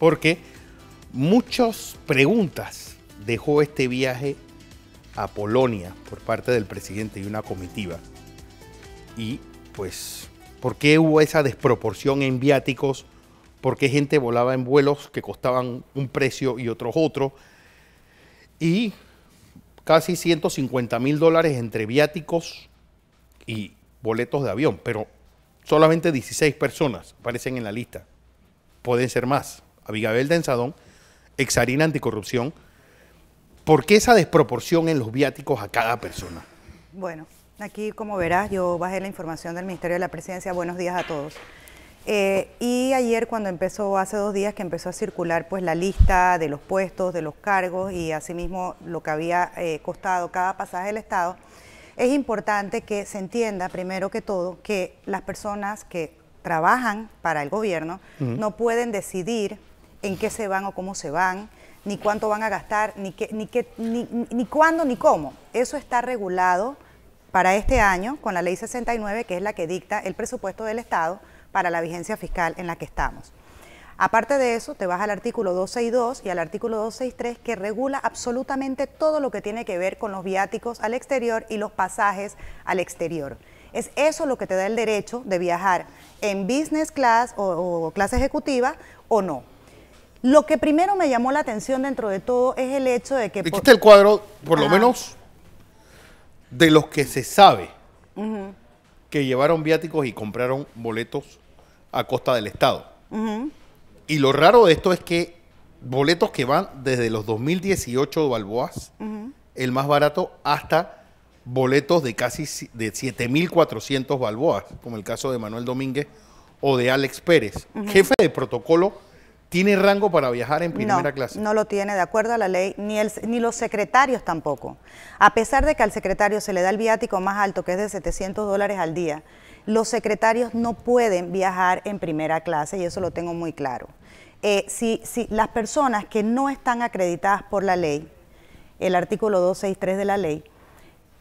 porque muchas preguntas dejó este viaje a Polonia por parte del presidente y una comitiva. Y pues, ¿por qué hubo esa desproporción en viáticos? ¿Por qué gente volaba en vuelos que costaban un precio y otros otro? Y casi 150 mil dólares entre viáticos y boletos de avión, pero solamente 16 personas aparecen en la lista. Pueden ser más. Abigail Denzadón, exarina anticorrupción, ¿por qué esa desproporción en los viáticos a cada persona? Bueno, aquí como verás, yo bajé la información del Ministerio de la Presidencia. Buenos días a todos. Eh, y ayer cuando empezó, hace dos días que empezó a circular pues la lista de los puestos, de los cargos y asimismo lo que había eh, costado cada pasaje del Estado, es importante que se entienda primero que todo que las personas que trabajan para el gobierno no pueden decidir en qué se van o cómo se van, ni cuánto van a gastar, ni, ni, ni, cuándo ni cómo. Eso está regulado para este año con la ley 69, que es la que dicta el presupuesto del Estado para la vigencia fiscal en la que estamos. Aparte de eso, te vas al artículo 262 y al artículo 263 que regula absolutamente todo lo que tiene que ver con los viáticos al exterior y los pasajes al exterior. Es eso lo que te da el derecho de viajar en business class o clase ejecutiva o no. Lo que primero me llamó la atención dentro de todo es el hecho de que... Dijiste el cuadro, por lo menos, de los que se sabe que llevaron viáticos y compraron boletos a costa del Estado. Y lo raro de esto es que boletos que van desde los 2018 Balboas, el más barato, hasta boletos de casi de 7.400 Balboas, como el caso de Manuel Domínguez o de Alex Pérez, jefe de protocolo ¿Tiene rango para viajar en primera clase? No lo tiene, de acuerdo a la ley, ni, los secretarios tampoco. A pesar de que al secretario se le da el viático más alto, que es de 700 dólares al día, los secretarios no pueden viajar en primera clase y eso lo tengo muy claro. Eh, si, las personas que no están acreditadas por la ley, el artículo 263 de la ley,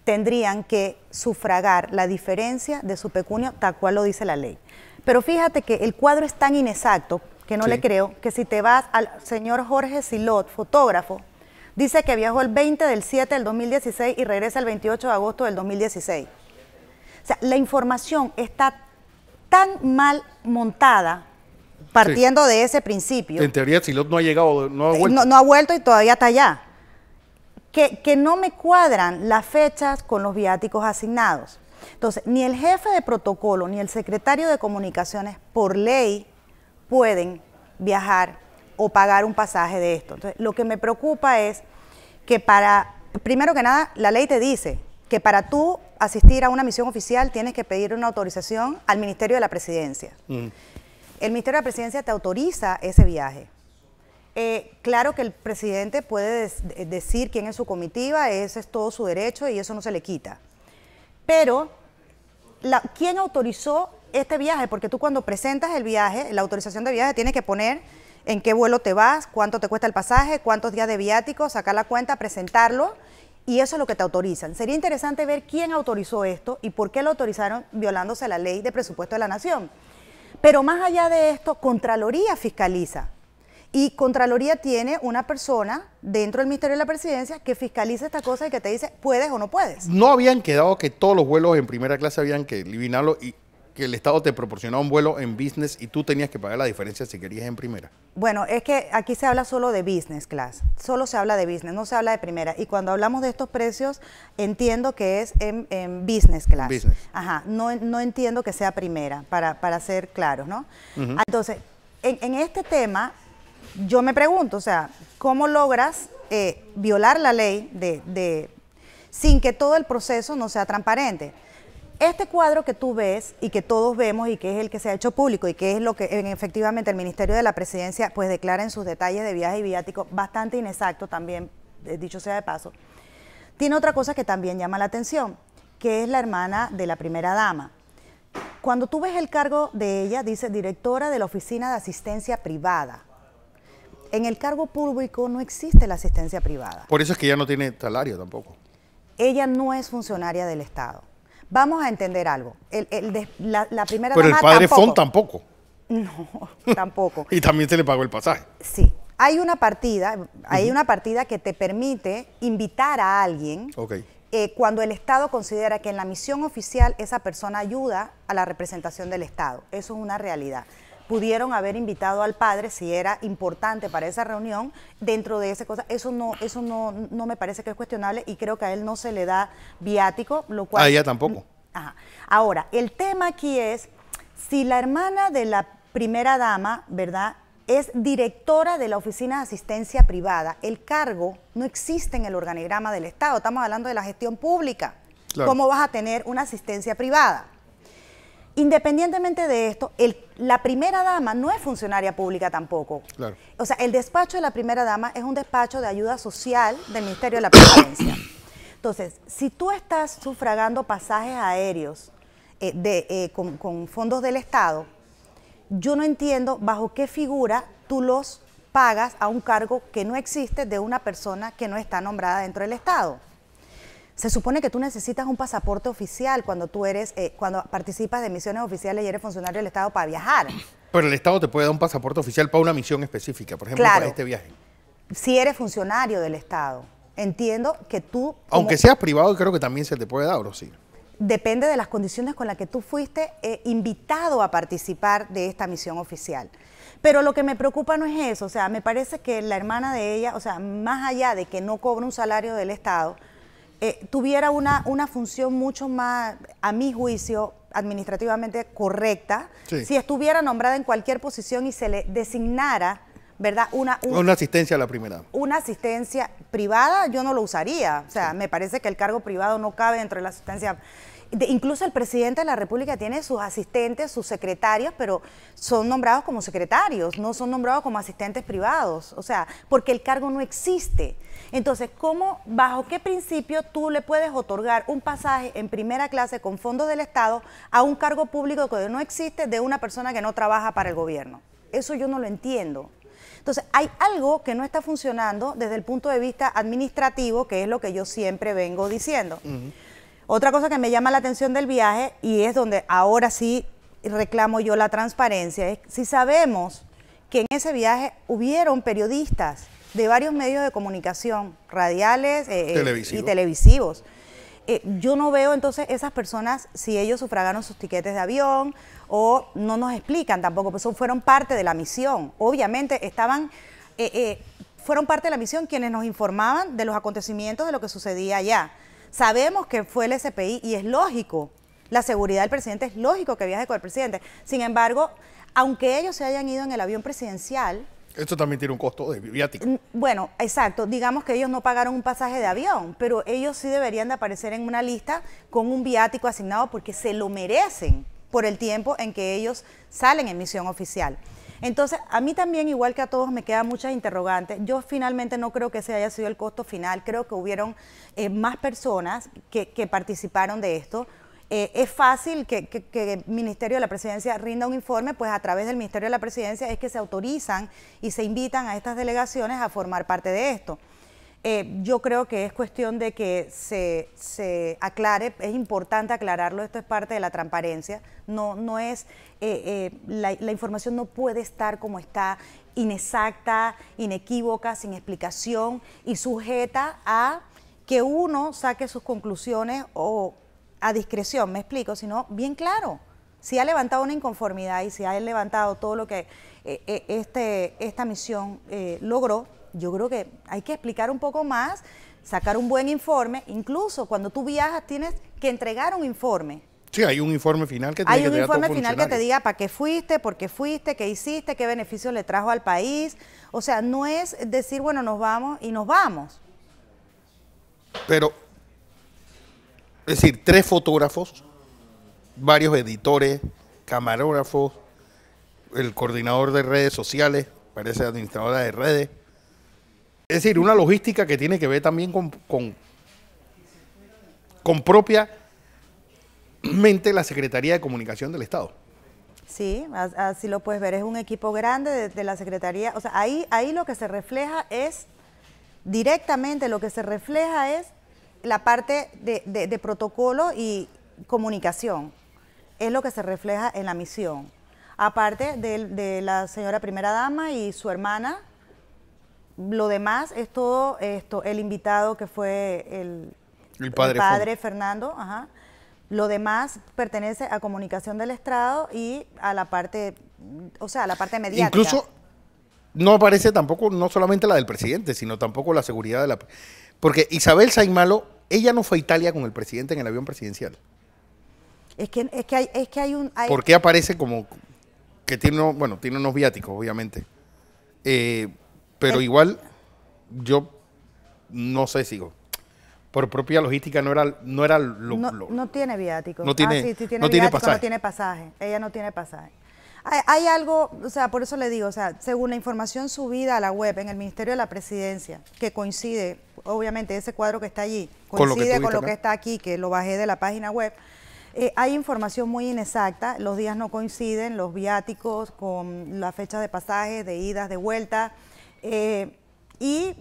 tendrían que sufragar la diferencia de su pecunio tal cual lo dice la ley. Pero fíjate que el cuadro es tan inexacto que no le creo, que si te vas al señor Jorge Silot, fotógrafo, dice que viajó el 20 del 7 del 2016 y regresa el 28 de agosto del 2016. O sea, la información está tan mal montada partiendo de ese principio. En teoría, Silot no ha llegado, no ha eh, vuelto. No, ha vuelto y todavía está allá. Que, que no me cuadran las fechas con los viáticos asignados. Entonces, ni el jefe de protocolo ni el secretario de comunicaciones, por ley, pueden viajar o pagar un pasaje de esto. Entonces, lo que me preocupa es que para, primero que nada, la ley te dice que para tú asistir a una misión oficial tienes que pedir una autorización al Ministerio de la Presidencia. Mm. El Ministerio de la Presidencia te autoriza ese viaje. Eh, claro que el presidente puede decir quién es su comitiva, ese es todo su derecho y eso no se le quita. Pero, ¿quién autorizó este viaje, porque tú cuando presentas el viaje, la autorización de viaje, tienes que poner en qué vuelo te vas, cuánto te cuesta el pasaje, cuántos días de viático, sacar la cuenta, presentarlo y eso es lo que te autorizan. Sería interesante ver quién autorizó esto y por qué lo autorizaron violándose la ley de presupuesto de la nación. Pero más allá de esto, Contraloría fiscaliza. Y Contraloría tiene una persona dentro del Ministerio de la Presidencia que fiscaliza esta cosa y que te dice, puedes o no puedes. No habían quedado que todos los vuelos en primera clase habían que eliminarlo y que el Estado te proporcionaba un vuelo en business y tú tenías que pagar la diferencia si querías en primera? Bueno, es que aquí se habla solo de business class, solo se habla de business, no se habla de primera. Y cuando hablamos de estos precios, entiendo que es en, business class. Ajá, no, entiendo que sea primera, para, ser claros, ¿no? Entonces, en, este tema, yo me pregunto, o sea, ¿cómo logras eh, violar la ley de, de, sin que todo el proceso no sea transparente? Este cuadro que tú ves y que todos vemos y que es el que se ha hecho público y que es lo que efectivamente el Ministerio de la Presidencia pues declara en sus detalles de viaje y viático, bastante inexacto también, eh, dicho sea de paso, tiene otra cosa que también llama la atención, que es la hermana de la primera dama. Cuando tú ves el cargo de ella, dice directora de la Oficina de Asistencia Privada. En el cargo público no existe la asistencia privada. Por eso es que ella no tiene salario tampoco. Ella no es funcionaria del Estado. Vamos a entender algo. la, primera Pero el padre Fon tampoco. No, tampoco. y también se le pagó el pasaje. Sí. Hay una partida, hay una partida que te permite invitar a alguien eh, cuando el Estado considera que en la misión oficial esa persona ayuda a la representación del Estado. Eso es una realidad pudieron haber invitado al padre si era importante para esa reunión dentro de esa cosa. Eso no, eso no, me parece que es cuestionable y creo que a él no se le da viático, lo cual. A ella tampoco. Ajá. Ahora, el tema aquí es si la hermana de la primera dama, ¿verdad? Es directora de la Oficina de Asistencia Privada. El cargo no existe en el organigrama del Estado. Estamos hablando de la gestión pública. ¿Cómo vas a tener una asistencia privada? Independientemente de esto, la primera dama no es funcionaria pública tampoco. O sea, el despacho de la primera dama es un despacho de ayuda social del Ministerio de la Presidencia. Entonces, si tú estás sufragando pasajes aéreos eh, eh, con fondos del Estado, yo no entiendo bajo qué figura tú los pagas a un cargo que no existe de una persona que no está nombrada dentro del Estado se supone que tú necesitas un pasaporte oficial cuando tú eres, eh, cuando participas de misiones oficiales y eres funcionario del Estado para viajar. Pero el Estado te puede dar un pasaporte oficial para una misión específica, por ejemplo, para este viaje. Si eres funcionario del Estado, entiendo que tú... Aunque seas privado, creo que también se te puede dar, ¿o sí? Depende de las condiciones con las que tú fuiste eh, invitado a participar de esta misión oficial. Pero lo que me preocupa no es eso, o sea, me parece que la hermana de ella, o sea, más allá de que no cobra un salario del Estado, eh, tuviera una, una función mucho más, a mi juicio, administrativamente correcta, si estuviera nombrada en cualquier posición y se le designara, ¿verdad? Una, una asistencia a la primera. Una asistencia privada yo no lo usaría. O sea, me parece que el cargo privado no cabe dentro de la asistencia incluso el presidente de la República tiene sus asistentes, sus secretarios, pero son nombrados como secretarios, no son nombrados como asistentes privados, o sea, porque el cargo no existe. Entonces, ¿cómo, bajo qué principio tú le puedes otorgar un pasaje en primera clase con fondos del Estado a un cargo público que no existe de una persona que no trabaja para el gobierno? Eso yo no lo entiendo. Entonces, hay algo que no está funcionando desde el punto de vista administrativo, que es lo que yo siempre vengo diciendo. Otra cosa que me llama la atención del viaje, y es donde ahora sí reclamo yo la transparencia, es si sabemos que en ese viaje hubieron periodistas de varios medios de comunicación, radiales eh, eh, y televisivos. Eh, yo no veo entonces esas personas si ellos sufragaron sus tiquetes de avión o no nos explican tampoco, pues fueron parte de la misión. Obviamente estaban, fueron parte de la misión quienes nos informaban de los acontecimientos de lo que sucedía allá. Sabemos que fue el SPI y es lógico. La seguridad del presidente es lógico que viaje con el presidente. Sin embargo, aunque ellos se hayan ido en el avión presidencial, esto también tiene un costo de viático. Bueno, exacto. Digamos que ellos no pagaron un pasaje de avión, pero ellos sí deberían de aparecer en una lista con un viático asignado porque se lo merecen por el tiempo en que ellos salen en misión oficial. Entonces, a mí también, igual que a todos, me quedan muchas interrogantes. Yo finalmente no creo que ese haya sido el costo final. Creo que hubieron eh, más personas que, participaron de esto. Eh, es fácil que, que, el Ministerio de la Presidencia rinda un informe, pues a través del Ministerio de la Presidencia es que se autorizan y se invitan a estas delegaciones a formar parte de esto. Eh, yo creo que es cuestión de que se, aclare, es importante aclararlo, esto es parte de la transparencia, no, no es, eh, eh, la, información no puede estar como está, inexacta, inequívoca, sin explicación y sujeta a que uno saque sus conclusiones o a discreción, me explico, sino bien claro. Si ha levantado una inconformidad y si ha levantado todo lo que este, esta misión logró, yo creo que hay que explicar un poco más, sacar un buen informe. Incluso cuando tú viajas tienes que entregar un informe. Sí, hay un informe final que te Hay un informe final que te diga para qué fuiste, por qué fuiste, qué hiciste, qué beneficios le trajo al país. O sea, no es decir, bueno, nos vamos y nos vamos. Pero, es decir, tres fotógrafos, varios editores, camarógrafos, el coordinador de redes sociales, parece administradora de redes, es decir, una logística que tiene que ver también con, con, con propiamente la Secretaría de Comunicación del Estado. Sí, así lo puedes ver. Es un equipo grande de, la Secretaría. O sea, ahí, ahí lo que se refleja es, directamente lo que se refleja es la parte de protocolo y comunicación. Es lo que se refleja en la misión. Aparte de la señora primera dama y su hermana, lo demás es todo esto, el invitado que fue el, padre, Fernando, Lo demás pertenece a comunicación del estrado y a la parte, o sea, a la parte mediática. Incluso no aparece tampoco, no solamente la del presidente, sino tampoco la seguridad de la... Porque Isabel Saimalo, ella no fue a Italia con el presidente en el avión presidencial. Es que, es que, hay, un... Porque aparece como que tiene, bueno, tiene unos viáticos, obviamente? Eh, pero igual, yo no sé sigo por propia logística no era no era lo, no, tiene viático no tiene, pasaje. ella no tiene pasaje hay, algo o sea por eso le digo o sea según la información subida a la web en el ministerio de la presidencia que coincide obviamente ese cuadro que está allí coincide con lo que, está aquí que lo bajé de la página web eh, hay información muy inexacta los días no coinciden los viáticos con las fechas de pasaje, de idas de vueltas eh, y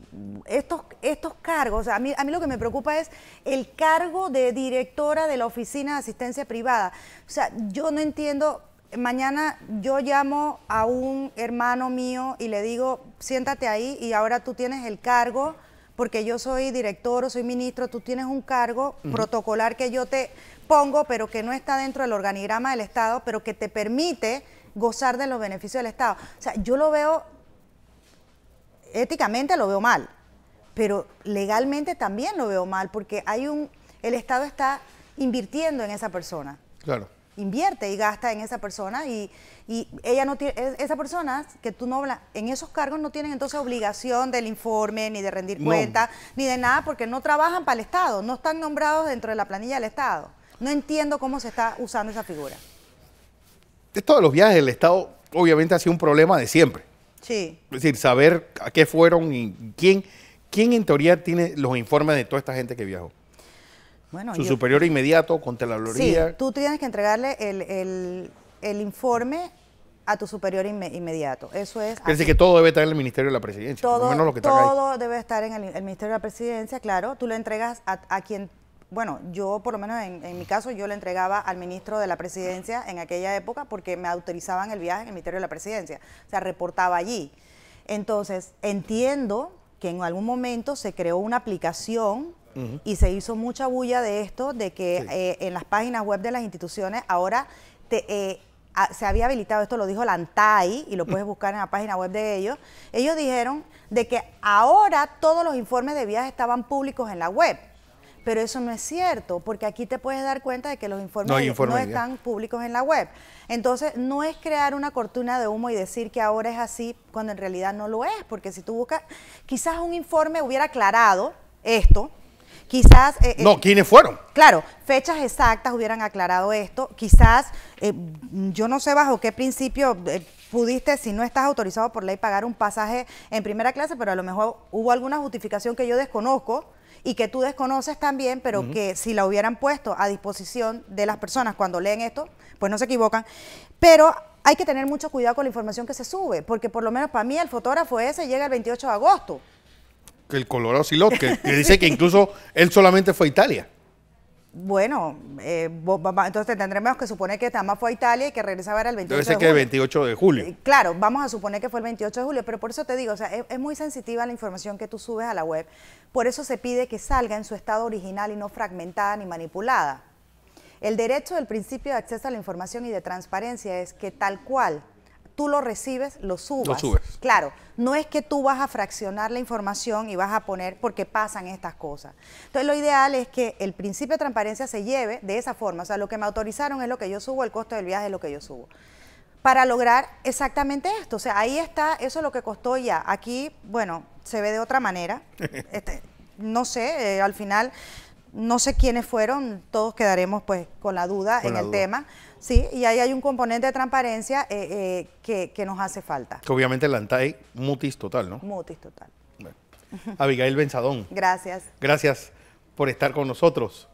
estos, estos cargos, a mí, a mí lo que me preocupa es el cargo de directora de la Oficina de Asistencia Privada. O sea, yo no entiendo, mañana yo llamo a un hermano mío y le digo, siéntate ahí y ahora tú tienes el cargo, porque yo soy director o soy ministro, tú tienes un cargo protocolar que yo te pongo, pero que no está dentro del organigrama del Estado, pero que te permite gozar de los beneficios del Estado. O sea, yo lo veo éticamente lo veo mal, pero legalmente también lo veo mal porque hay un, el Estado está invirtiendo en esa persona. Claro. Invierte y gasta en esa persona y, y ella no tiene, esa persona que tú no hablas, en esos cargos no tienen entonces obligación del informe, ni de rendir cuenta, ni de nada, porque no trabajan para el Estado, no están nombrados dentro de la planilla del Estado. No entiendo cómo se está usando esa figura. De todos los viajes del Estado obviamente ha sido un problema de siempre. Sí. Es decir, saber a qué fueron y quién, quién en teoría tiene los informes de toda esta gente que viajó. Bueno, Su superior inmediato, Contraloría. Sí, tú tienes que entregarle el, el, informe a tu superior inmediato. Eso es. decir que todo debe estar en el Ministerio de la Presidencia. Todo, todo debe estar en el, Ministerio de la Presidencia, claro. Tú lo entregas a, a, quien bueno, yo por lo menos en, mi caso, yo le entregaba al ministro de la presidencia en aquella época porque me autorizaban el viaje en el Ministerio de la Presidencia, o sea, reportaba allí. Entonces, entiendo que en algún momento se creó una aplicación y se hizo mucha bulla de esto, de que eh, en las páginas web de las instituciones ahora eh, se había habilitado, esto lo dijo la ANTAI y lo puedes buscar en la página web de ellos, ellos dijeron de que ahora todos los informes de viaje estaban públicos en la web. Pero eso no es cierto, porque aquí te puedes dar cuenta de que los informes no, están públicos en la web. Entonces, no es crear una cortuna de humo y decir que ahora es así cuando en realidad no lo es, porque si tú buscas, quizás un informe hubiera aclarado esto, quizás... Eh, eh, no, ¿quiénes fueron? Claro, fechas exactas hubieran aclarado esto, quizás, eh, yo no sé bajo qué principio pudiste, si no estás autorizado por ley, pagar un pasaje en primera clase, pero a lo mejor hubo alguna justificación que yo desconozco y que tú desconoces también, pero que si la hubieran puesto a disposición de las personas cuando leen esto, pues no se equivocan. Pero hay que tener mucho cuidado con la información que se sube, porque por lo menos para mí el fotógrafo ese llega el 28 de agosto. Que El Colorado Silot, que dice que incluso él solamente fue a Italia bueno, eh, entonces tendremos que suponer que Tama fue a Italia y que regresaba era el 28 de julio. que eh, el 28 de julio. Claro, vamos a suponer que fue el 28 de julio, pero por eso te digo, o sea, es, muy sensitiva la información que tú subes a la web, por eso se pide que salga en su estado original y no fragmentada ni manipulada. El derecho del principio de acceso a la información y de transparencia es que tal cual tú lo recibes, lo subas. Lo subes. Claro, no es que tú vas a fraccionar la información y vas a poner porque pasan estas cosas. Entonces, lo ideal es que el principio de transparencia se lleve de esa forma. O sea, lo que me autorizaron es lo que yo subo, el costo del viaje es lo que yo subo para lograr exactamente esto. O sea, ahí está, eso es lo que costó ya. Aquí, bueno, se ve de otra manera. Este, no sé, eh, al final no sé quiénes fueron, todos quedaremos pues con la duda en el tema, sí, y ahí hay un componente de transparencia eh, eh, que, nos hace falta. Que obviamente la ANTAE, mutis total, ¿no? Mutis total. Abigail Benzadón. Gracias. Gracias por estar con nosotros.